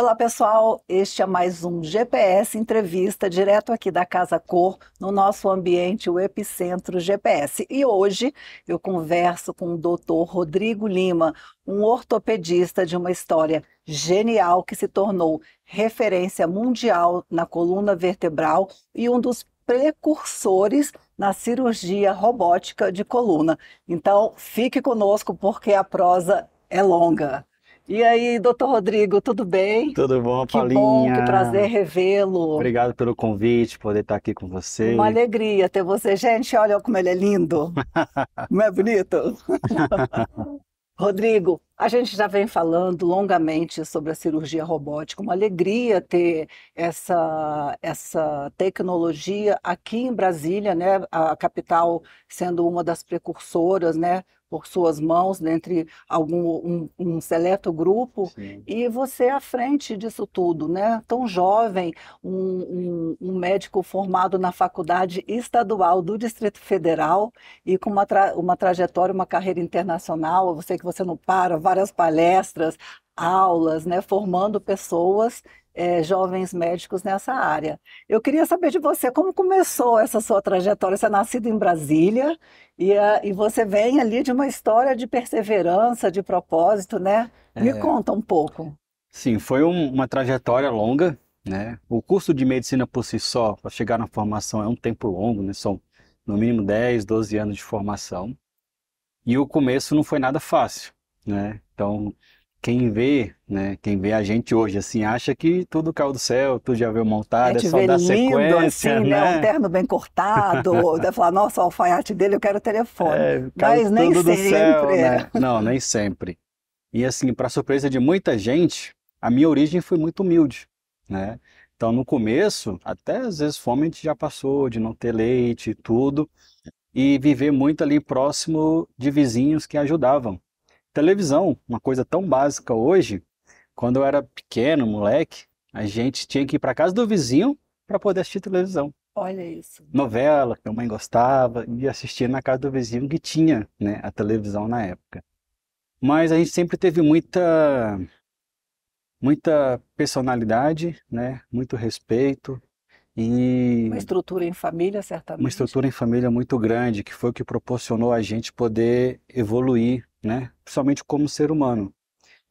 Olá, pessoal. Este é mais um GPS Entrevista, direto aqui da Casa Cor, no nosso ambiente, o Epicentro GPS. E hoje eu converso com o doutor Rodrigo Lima, um ortopedista de uma história genial que se tornou referência mundial na coluna vertebral e um dos precursores na cirurgia robótica de coluna. Então, fique conosco porque a prosa é longa. E aí, doutor Rodrigo, tudo bem? Tudo bom, que Paulinha? Bom, que prazer revê-lo. Obrigado pelo convite, poder estar aqui com você. Uma alegria ter você. Gente, olha como ele é lindo. Não é bonito? Rodrigo, a gente já vem falando longamente sobre a cirurgia robótica. Uma alegria ter essa, essa tecnologia aqui em Brasília, né? A capital sendo uma das precursoras, né? por suas mãos, dentre né, algum um, um seleto grupo, Sim. e você à frente disso tudo, né? Tão jovem, um, um, um, médico formado na faculdade estadual do Distrito Federal e com uma, tra uma trajetória, uma carreira internacional, eu sei que você não para, várias palestras, aulas, né, formando pessoas, é, jovens médicos nessa área. Eu queria saber de você, como começou essa sua trajetória? Você é nascido em Brasília e, a, eh, e você vem ali de uma história de perseverança, de propósito, né? Me é. conta um pouco. Sim, foi um, uma trajetória longa, né? O curso de medicina por si só, para chegar na formação, é um tempo longo, né? São no mínimo 10, 12 anos de formação. E o começo não foi nada fácil, né? Então, quem vê, né, quem vê a gente hoje, assim, acha que tudo caiu do céu, tudo já veio montado, é, é só dar lindo, sequência, assim, né? né? Um terno bem cortado, deve falar, nossa, o alfaiate dele eu quero telefone. É, Mas nem sempre. Céu, né? Não, nem sempre. E assim, para surpresa de muita gente, a minha origem foi muito humilde, né? Então, no começo, até às vezes fome a gente já passou, de não ter leite e tudo, e viver muito ali próximo de vizinhos que ajudavam, televisão, uma coisa tão básica hoje. Quando eu era pequeno, moleque, a gente tinha que ir para casa do vizinho para poder assistir televisão. Olha isso. Novela que minha mãe gostava e assistia na casa do vizinho que tinha, né, a televisão na época. Mas a gente sempre teve muita muita personalidade, né, muito respeito, e uma estrutura em família, certamente. Uma estrutura em família muito grande, que foi o que proporcionou a gente poder evoluir, né? principalmente como ser humano.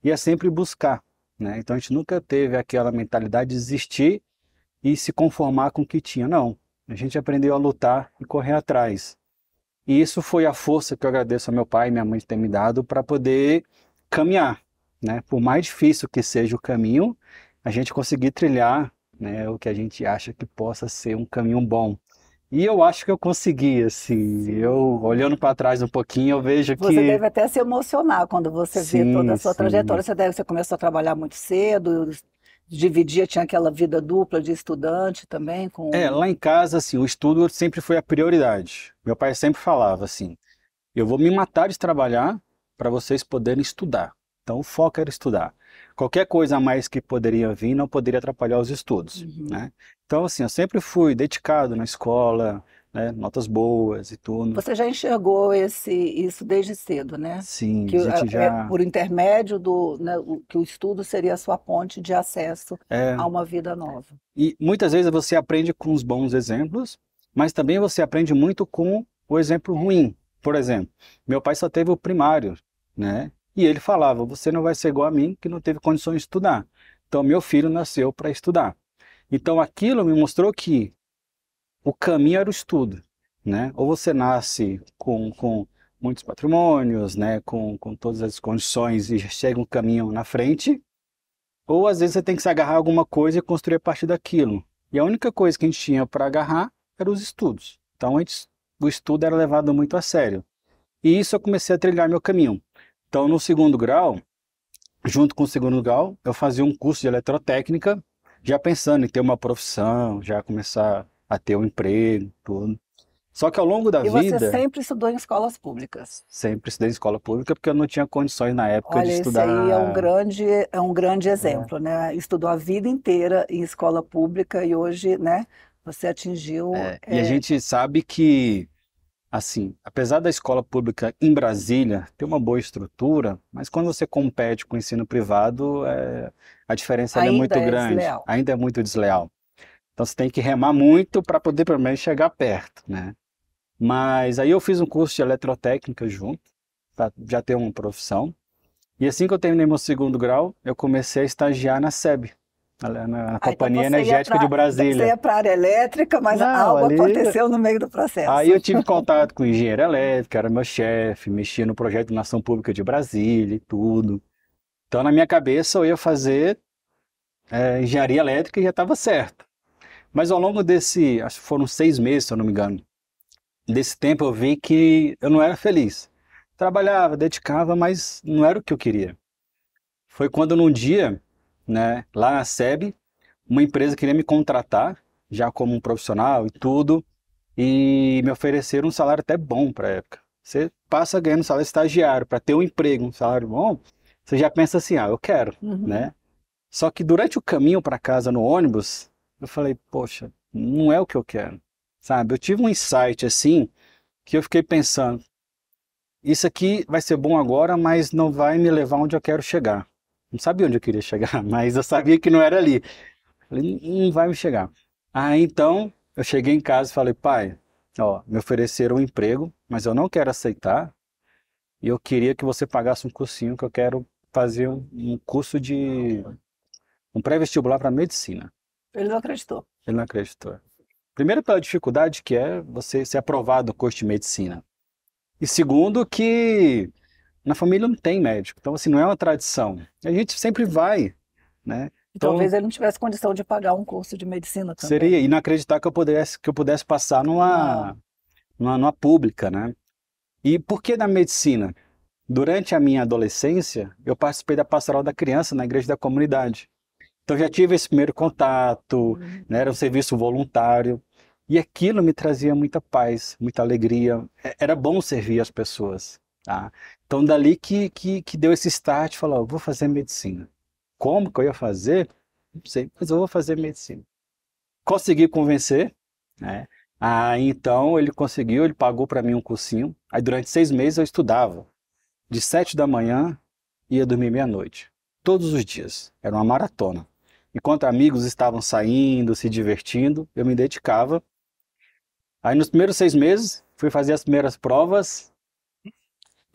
E é sempre buscar. Né? Então a gente nunca teve aquela mentalidade de desistir e se conformar com o que tinha. Não. A gente aprendeu a lutar e correr atrás. E isso foi a força que eu agradeço ao meu pai e minha mãe ter me dado para poder caminhar. Né? Por mais difícil que seja o caminho, a gente conseguir trilhar né? O que a gente acha que possa ser um caminho bom. E eu acho que eu consegui, assim. Eu, olhando para trás um pouquinho, eu vejo você que. Você deve até se emocionar quando você sim, vê toda a sua sim. trajetória. Você, deve, você começou a trabalhar muito cedo, dividia, tinha aquela vida dupla de estudante também. Com... É, lá em casa, assim, o estudo sempre foi a prioridade. Meu pai sempre falava assim: eu vou me matar de trabalhar para vocês poderem estudar. Então o foco era estudar qualquer coisa a mais que poderia vir não poderia atrapalhar os estudos, uhum. né? Então, assim, eu sempre fui dedicado na escola, né? notas boas e tudo. Você já enxergou esse, isso desde cedo, né? Sim, que a gente é, é já... É por intermédio do né, que o estudo seria a sua ponte de acesso é... a uma vida nova. E muitas vezes você aprende com os bons exemplos, mas também você aprende muito com o exemplo ruim. Por exemplo, meu pai só teve o primário, né? E ele falava: Você não vai ser igual a mim, que não teve condições de estudar. Então, meu filho nasceu para estudar. Então, aquilo me mostrou que o caminho era o estudo. Né? Ou você nasce com, com muitos patrimônios, né? com, com todas as condições e chega um caminho na frente, ou às vezes você tem que se agarrar a alguma coisa e construir a partir daquilo. E a única coisa que a gente tinha para agarrar eram os estudos. Então, antes o estudo era levado muito a sério. E isso eu comecei a trilhar meu caminho. Então, no segundo grau, junto com o segundo grau, eu fazia um curso de eletrotécnica, já pensando em ter uma profissão, já começar a ter um emprego, tudo. Só que ao longo da e vida. E você sempre estudou em escolas públicas? Sempre estudei em escola pública porque eu não tinha condições na época Olha, de estudar. Isso aí é um grande, é um grande é. exemplo, é. né? Estudou a vida inteira em escola pública e hoje, né? Você atingiu. É. É... E a é, gente sabe que Assim, apesar da escola pública em Brasília ter uma boa estrutura, mas quando você compete com o ensino privado, é, a diferença é muito é grande. Desleal. Ainda é muito desleal. Então você tem que remar muito para poder pelo menos chegar perto, né? Mas aí eu fiz um curso de eletrotécnica junto, para já ter uma profissão. E assim que eu terminei meu segundo grau, eu comecei a estagiar na SEB, na, na Companhia ah, então Energética pra, de Brasília. Então você ia para a área elétrica, mas Não, algo ali... aconteceu no meio do processo. Aí eu tive contato com o engenheiro elétrico, era meu chefe, mexia no projeto de nação pública de Brasília e tudo. Então, na minha cabeça, eu ia fazer é, engenharia elétrica e já estava certo. Mas ao longo desse, acho que foram seis meses, se eu não me engano, desse tempo eu vi que eu não era feliz. Trabalhava, dedicava, mas não era o que eu queria. Foi quando num dia né, lá na SEB, uma empresa queria me contratar, já como um profissional e tudo, e me ofereceram um salário até bom para época. Você passa ganhando salário estagiário para ter um emprego, um salário bom, você já pensa assim, ah, eu quero, uhum. né? Só que durante o caminho para casa no ônibus, eu falei, poxa, não é o que eu quero, sabe? Eu tive um insight assim que eu fiquei pensando, isso aqui vai ser bom agora, mas não vai me levar onde eu quero chegar. Não sabia onde eu queria chegar, mas eu sabia que não era ali. Falei, não vai me chegar. Aí então eu cheguei em casa e falei, pai, ó, me ofereceram um emprego, mas eu não quero aceitar. E eu queria que você pagasse um cursinho que eu quero fazer um, um curso de um pré-vestibular para medicina. Ele não acreditou. Ele não acreditou. Primeiro pela dificuldade que é você ser aprovado no curso de medicina. E segundo que na família não tem médico, então assim, não é uma tradição. A gente sempre vai, né? Então, talvez ele não tivesse condição de pagar um curso de medicina também. Seria inacreditável que eu pudesse que eu pudesse passar numa, numa, numa pública, né? E por que da medicina? Durante a minha adolescência, eu participei da pastoral da criança na igreja da comunidade. Então já tive esse primeiro contato, uhum. né? era um serviço voluntário. E aquilo me trazia muita paz, muita alegria. É, era bom servir as pessoas. Tá? Então, dali que, que, que deu esse start, falou, vou fazer medicina. Como que eu ia fazer? Não sei, mas eu vou fazer medicina. Consegui convencer, né? Aí, ah, então, ele conseguiu, ele pagou para mim um cursinho. Aí, durante seis meses, eu estudava. De sete da manhã, ia dormir meia-noite. Todos os dias. Era uma maratona. Enquanto amigos estavam saindo, se divertindo, eu me dedicava. Aí, nos primeiros seis meses, fui fazer as primeiras provas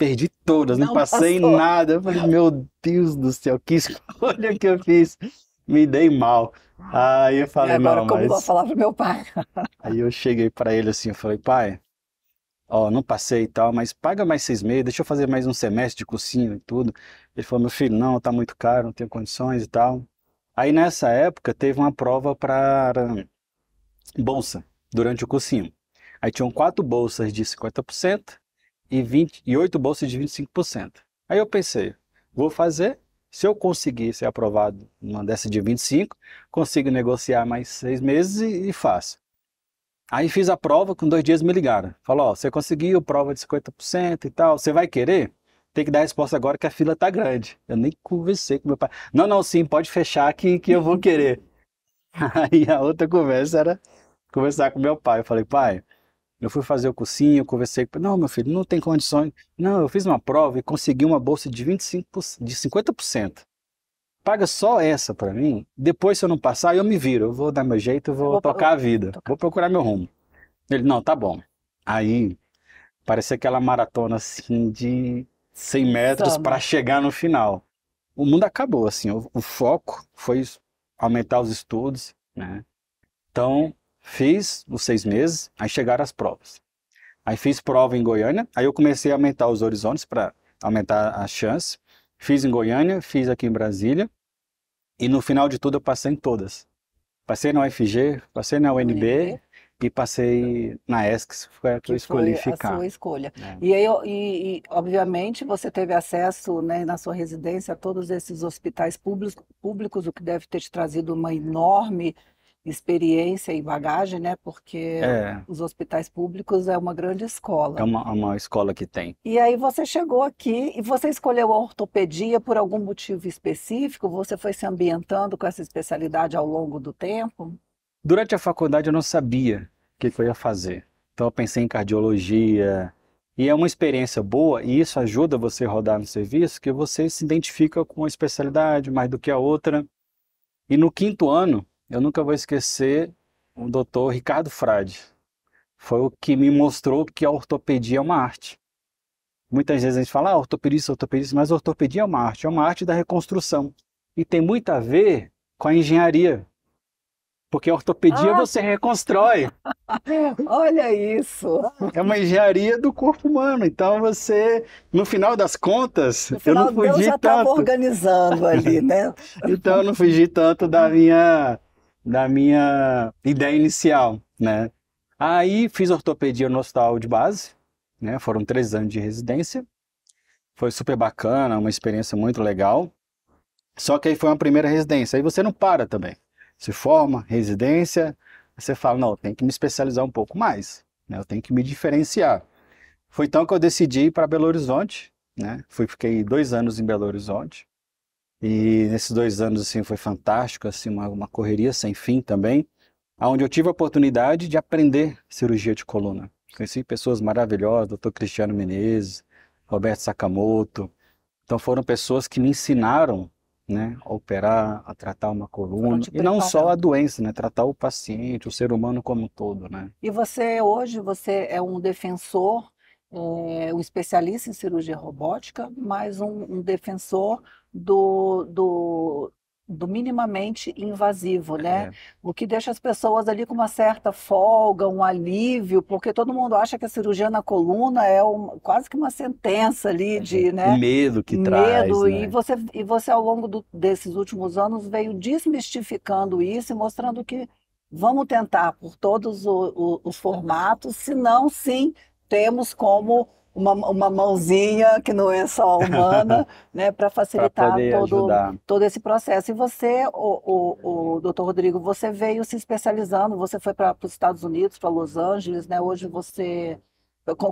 perdi todas, não, não passei passou. nada. Eu falei, meu Deus do céu, que escolha que eu fiz. Me dei mal. Aí eu falei, e agora, como mas... vou falar pro meu pai? Aí eu cheguei para ele assim, eu falei, pai, ó, não passei e tal, mas paga mais seis meses, deixa eu fazer mais um semestre de cursinho e tudo. Ele falou, meu filho, não, tá muito caro, não tenho condições e tal. Aí nessa época teve uma prova para bolsa durante o cursinho. Aí tinham quatro bolsas de 50%, e, 20, e 8 bolsas de 25%. Aí eu pensei, vou fazer, se eu conseguir ser aprovado numa dessa de 25, consigo negociar mais seis meses e, e faço. Aí fiz a prova, com dois dias me ligaram. Falou, você conseguiu prova de 50% e tal, você vai querer? Tem que dar a resposta agora que a fila tá grande. Eu nem conversei com meu pai. Não, não, sim, pode fechar que, que eu vou querer. Aí a outra conversa era conversar com meu pai. Eu falei, pai, eu fui fazer o cursinho, eu conversei com não, meu filho, não tem condições. Não, eu fiz uma prova e consegui uma bolsa de 25%, de 50%. Paga só essa para mim, depois se eu não passar, eu me viro, eu vou dar meu jeito, eu vou, eu vou tocar a vida, tocar. vou procurar meu rumo. Ele, não, tá bom. Aí, parecia aquela maratona assim de 100 metros para chegar no final. O mundo acabou, assim, o, o foco foi aumentar os estudos, né? Então, Fiz os seis meses, aí chegaram as provas. Aí fiz prova em Goiânia, aí eu comecei a aumentar os horizontes para aumentar a chance. Fiz em Goiânia, fiz aqui em Brasília. E no final de tudo eu passei em todas. Passei na UFG, passei na UNB, e passei na ESCS, foi a que, que eu escolhi foi ficar. A sua escolha. É. E, aí, e, e, obviamente você teve acesso né, na sua residência a todos esses hospitais públicos, públicos, o que deve ter te trazido uma enorme experiência e bagagem, né? Porque é. os hospitais públicos é uma grande escola. É uma, é uma, escola que tem. E aí você chegou aqui e você escolheu a ortopedia por algum motivo específico? Você foi se ambientando com essa especialidade ao longo do tempo? Durante a faculdade eu não sabia o que, que eu ia fazer. Então eu pensei em cardiologia. E é uma experiência boa e isso ajuda você a rodar no serviço, que você se identifica com uma especialidade mais do que a outra. E no quinto ano, eu nunca vou esquecer o doutor Ricardo Frade. Foi o que me mostrou que a ortopedia é uma arte. Muitas vezes a gente fala, ah, ortopedista, ortopedista, mas ortopedia é uma arte, é uma arte da reconstrução. E tem muito a ver com a engenharia. Porque a ortopedia ah, você reconstrói. Olha isso! É uma engenharia do corpo humano. Então você, no final das contas, no final, eu não fugi Deus já tanto. já estava organizando ali, né? então eu não fugi tanto da minha da minha ideia inicial, né? Aí fiz ortopedia no hospital de base, né? Foram três anos de residência. Foi super bacana, uma experiência muito legal. Só que aí foi uma primeira residência. Aí você não para também. Se forma, residência, você fala, não, tem que me especializar um pouco mais, né? Eu tenho que me diferenciar. Foi então que eu decidi ir para Belo Horizonte, né? Fui, fiquei dois anos em Belo Horizonte. E nesses dois anos assim foi fantástico, assim uma, uma correria sem fim também, aonde eu tive a oportunidade de aprender cirurgia de coluna. Conheci pessoas maravilhosas, Dr. Cristiano Menezes, Roberto Sakamoto. Então foram pessoas que me ensinaram, né, a operar, a tratar uma coluna e não só a doença, né, tratar o paciente, o ser humano como um todo, né? E você hoje você é um defensor é, um especialista em cirurgia robótica, mas um, um defensor do, do, do minimamente invasivo, né? É. O que deixa as pessoas ali com uma certa folga, um alívio, porque todo mundo acha que a cirurgia na coluna é um, quase que uma sentença ali é. de, é. né? O medo que medo, traz, Medo, né? e você e você ao longo do, desses últimos anos veio desmistificando isso e mostrando que vamos tentar por todos o, o, os formatos, se não, sim, temos como uma, uma mãozinha que não é só humana, né, para facilitar todo, todo esse processo. E você, o, o, o doutor Rodrigo, você veio se especializando, você foi para os Estados Unidos, para Los Angeles, né? Hoje você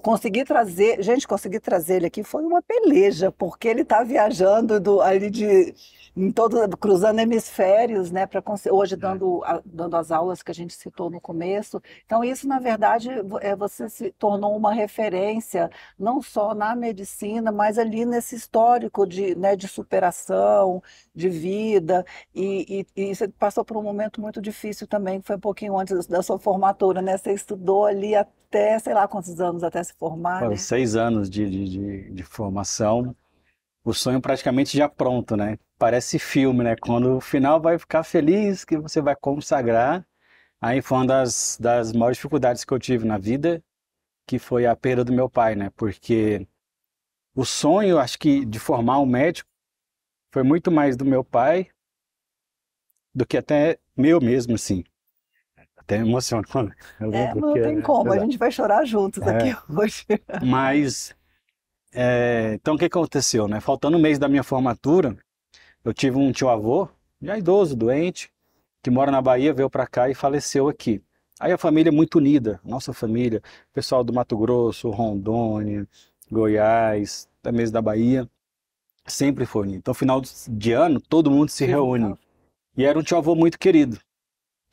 conseguir trazer, gente, conseguir trazer ele aqui foi uma peleja, porque ele está viajando do, ali de em todo, cruzando hemisférios, né? Para hoje é. dando, a, dando as aulas que a gente citou no começo. Então isso na verdade é, você se tornou uma referência não só na medicina, mas ali nesse histórico de, né, de superação, de vida e, e, e você passou por um momento muito difícil também, que foi um pouquinho antes da sua formatura, né? Você estudou ali até sei lá quantos anos até se formar. Né? Seis anos de, de, de, de formação o sonho praticamente já pronto, né? Parece filme, né? Quando o final vai ficar feliz, que você vai consagrar. Aí foi uma das, das maiores dificuldades que eu tive na vida, que foi a perda do meu pai, né? Porque o sonho, acho que, de formar um médico foi muito mais do meu pai do que até meu mesmo, assim. Até emocionante. Né? É, não tem é, como, a gente vai chorar juntos é, aqui hoje. Mas é, então o que aconteceu, né? Faltando um mês da minha formatura, eu tive um tio avô, já idoso, doente, que mora na Bahia, veio para cá e faleceu aqui. Aí a família é muito unida, nossa família, pessoal do Mato Grosso, Rondônia, Goiás, até mesmo da Bahia, sempre foi unido. Então final de ano todo mundo se reúne. E era um tio avô muito querido,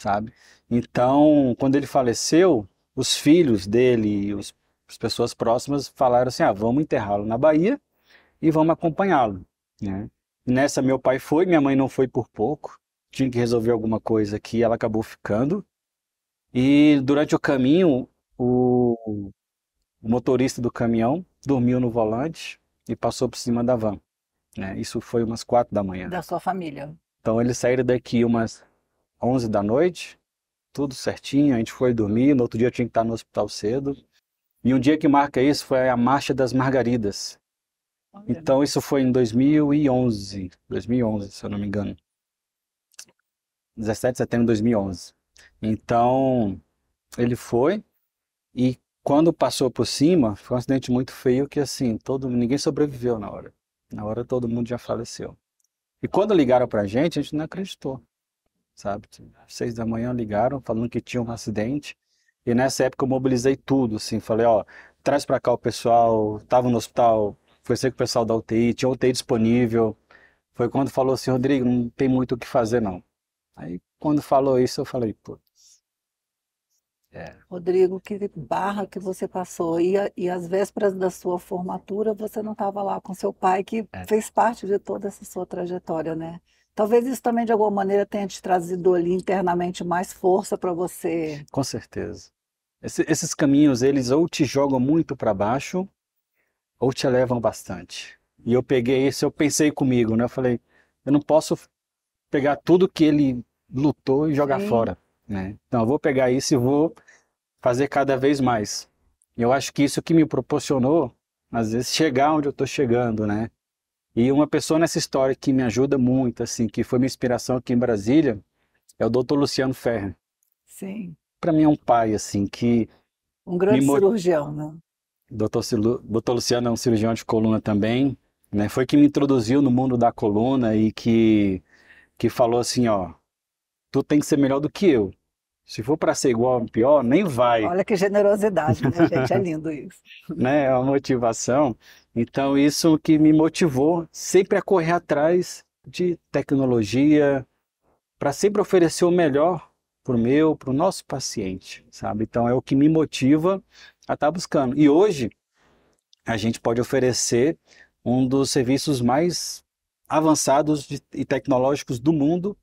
sabe? Então, quando ele faleceu, os filhos dele, os as pessoas próximas falaram assim: ah, vamos enterrá-lo na Bahia e vamos acompanhá-lo. Né? Nessa, meu pai foi, minha mãe não foi por pouco, tinha que resolver alguma coisa aqui, ela acabou ficando. E durante o caminho, o, o motorista do caminhão dormiu no volante e passou por cima da van. Né? Isso foi umas quatro da manhã. Da sua família. Então eles saíram daqui umas onze da noite, tudo certinho, a gente foi dormir, no outro dia eu tinha que estar no hospital cedo. E um dia que marca isso foi a Marcha das Margaridas. Então isso foi em 2011, 2011, se eu não me engano. 17 de setembro de 2011. Então ele foi e quando passou por cima, foi um acidente muito feio que assim, todo ninguém sobreviveu na hora. Na hora todo mundo já faleceu. E quando ligaram pra gente, a gente não acreditou. Sabe? Tipo, seis da manhã ligaram falando que tinha um acidente. E nessa época eu mobilizei tudo, assim, falei, ó, traz para cá o pessoal, tava no hospital, conversei com o pessoal da UTI, tinha UTI disponível. Foi quando falou assim, Rodrigo, não tem muito o que fazer não. Aí quando falou isso eu falei, pô. É. Rodrigo, que barra que você passou. E, e às vésperas da sua formatura, você não estava lá com seu pai, que é. fez parte de toda essa sua trajetória, né? Talvez isso também, de alguma maneira, tenha te trazido ali internamente mais força para você. Com certeza. Esse, esses caminhos, eles ou te jogam muito para baixo, ou te elevam bastante. E eu peguei isso, eu pensei comigo, né? Eu falei, eu não posso pegar tudo que ele lutou e jogar Sim. fora, né? Então eu vou pegar isso e vou fazer cada vez mais. Eu acho que isso que me proporcionou, às vezes, chegar onde eu estou chegando, né? E uma pessoa nessa história que me ajuda muito, assim, que foi minha inspiração aqui em Brasília, é o Dr. Luciano Ferrer. Sim. Para mim é um pai, assim, que... Um grande me... cirurgião, né? Dr. Cilu... Dr. Luciano é um cirurgião de coluna também, né? Foi que me introduziu no mundo da coluna e que, que falou assim, ó, tu tem que ser melhor do que eu. Se for para ser igual ou pior, nem vai. Olha que generosidade, né, gente? É lindo isso. né? É uma motivação. Então, isso que me motivou sempre a correr atrás de tecnologia, para sempre oferecer o melhor para o meu, para o nosso paciente, sabe? Então, é o que me motiva a estar tá buscando. E hoje, a gente pode oferecer um dos serviços mais avançados de, e tecnológicos do mundo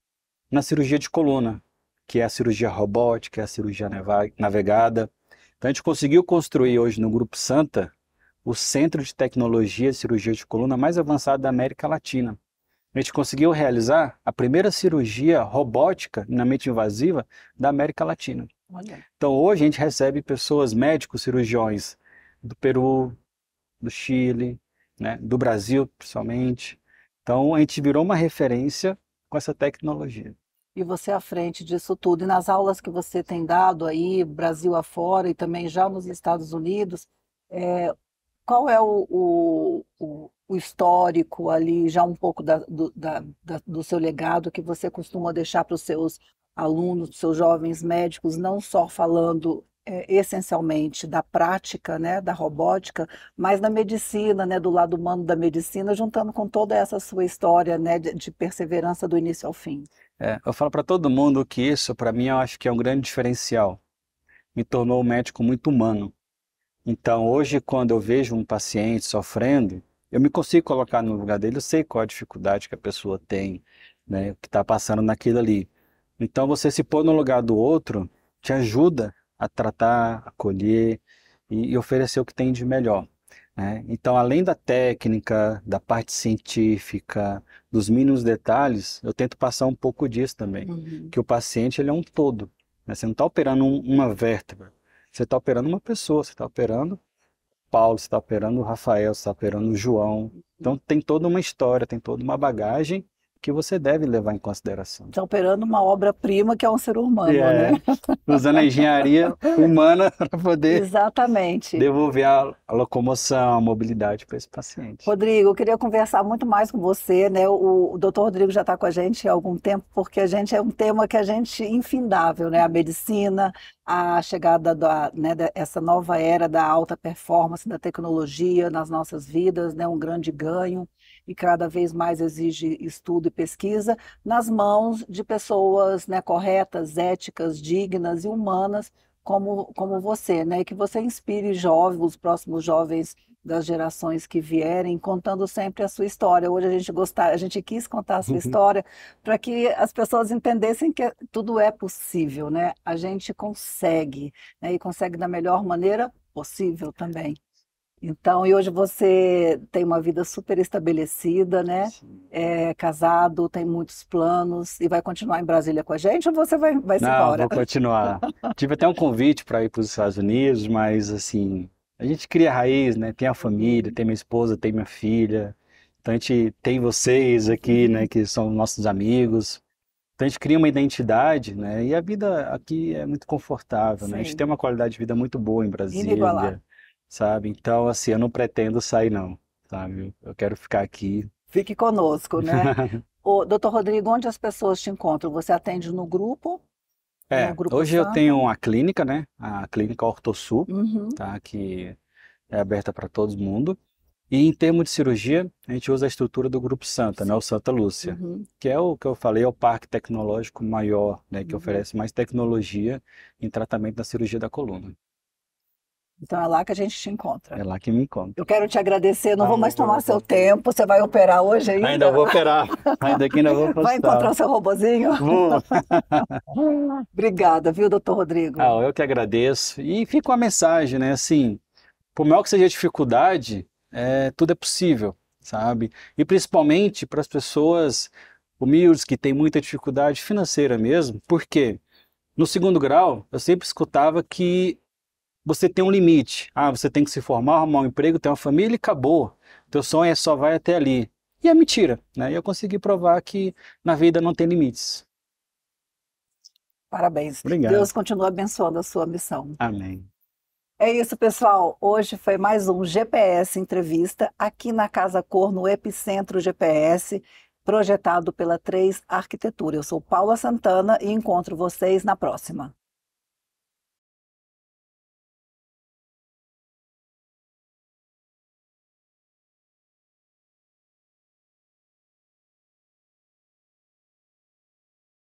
na cirurgia de coluna, que é a cirurgia robótica, é a cirurgia navegada. Então a gente conseguiu construir hoje no Grupo Santa o centro de tecnologia de cirurgia de coluna mais avançado da América Latina. A gente conseguiu realizar a primeira cirurgia robótica na mente invasiva da América Latina. Então hoje a gente recebe pessoas, médicos, cirurgiões do Peru, do Chile, né, do Brasil, principalmente. Então a gente virou uma referência com essa tecnologia e você à frente disso tudo. E nas aulas que você tem dado aí, Brasil afora e também já nos Estados Unidos, é, qual é o, o, o, o histórico ali, já um pouco da, do, da, da, do seu legado que você costuma deixar para os seus alunos, os seus jovens médicos, não só falando é, essencialmente da prática, né, da robótica, mas da medicina, né, do lado humano da medicina, juntando com toda essa sua história, né, de, de perseverança do início ao fim. É, eu falo para todo mundo que isso, para mim, eu acho que é um grande diferencial. Me tornou um médico muito humano. Então, hoje, quando eu vejo um paciente sofrendo, eu me consigo colocar no lugar dele, eu sei qual a dificuldade que a pessoa tem, né, que está passando naquilo ali. Então, você se pôr no lugar do outro te ajuda a tratar, acolher e, e oferecer o que tem de melhor. Né? Então, além da técnica, da parte científica, dos mínimos detalhes, eu tento passar um pouco disso também, uhum. que o paciente ele é um todo. Né? Você não está operando um, uma vértebra, você está operando uma pessoa, você está operando Paulo, você está operando Rafael, você está operando João. Então tem toda uma história, tem toda uma bagagem que você deve levar em consideração. Está operando uma obra-prima que é um ser humano, é, né? Usando a engenharia humana para poder Exatamente. devolver a, a, locomoção, a mobilidade para esse paciente. Rodrigo, eu queria conversar muito mais com você, né? O, o doutor Rodrigo já está com a gente há algum tempo, porque a gente é um tema que a gente é infindável, né? A medicina, a chegada da né, dessa nova era da alta performance, da tecnologia nas nossas vidas, né, um grande ganho e cada vez mais exige estudo e pesquisa nas mãos de pessoas né, corretas, éticas, dignas e humanas como, como você, né? Que você inspire jovens, os próximos jovens das gerações que vierem, contando sempre a sua história. Hoje a gente gostar, a gente quis contar a sua uhum. história para que as pessoas entendessem que tudo é possível, né? A gente consegue, né? E consegue da melhor maneira possível também. Então, e hoje você tem uma vida super estabelecida, né? É, casado, tem muitos planos e vai continuar em Brasília com a gente ou você vai, vai se Não, embora? Não, vou continuar. Tive até um convite para ir para os Estados Unidos, mas assim, a gente cria raiz, né? Tem a família, tem minha esposa, tem minha filha. Então a gente tem vocês aqui, né, que são nossos amigos. Então a gente cria uma identidade, né? E a vida aqui é muito confortável, Sim. né? A gente tem uma qualidade de vida muito boa em Brasília. Inigualável sabe? Então, assim, eu não pretendo sair, não, sabe? Eu quero ficar aqui. Fique conosco, né? Ô, doutor Rodrigo, onde as pessoas te encontram? Você atende no grupo? É, no grupo hoje Santa? eu tenho uma clínica, né? A clínica Ortosul, uhum. tá? Que é aberta para todo mundo. E em termos de cirurgia, a gente usa a estrutura do Grupo Santa, né, o Santa Lúcia, uhum. que é o que eu falei, é o parque tecnológico maior, né, que uhum. oferece mais tecnologia em tratamento da cirurgia da coluna. Então é lá que a gente te encontra. É lá que me encontra. Eu quero te agradecer, não ah, vou mais tá tomar tá seu tempo. Você vai operar hoje ainda? Ainda vou operar. Ainda que ainda vou postar. Vai encontrar o seu robozinho? Vou. Obrigada, viu, doutor Rodrigo? Ah, eu que agradeço. E fica uma mensagem, né? Assim, por maior que seja a dificuldade, é, tudo é possível, sabe? E principalmente para as pessoas humildes que têm muita dificuldade financeira mesmo. Por quê? No segundo grau, eu sempre escutava que você tem um limite. Ah, você tem que se formar, arrumar um emprego, ter uma família e acabou. Teu sonho é só vai até ali. E é mentira, né? E eu consegui provar que na vida não tem limites. Parabéns. Obrigado. Deus continua abençoando a sua missão. Amém. É isso, pessoal. Hoje foi mais um GPS Entrevista aqui na Casa Cor, no Epicentro GPS, projetado pela 3 Arquitetura. Eu sou Paula Santana e encontro vocês na próxima.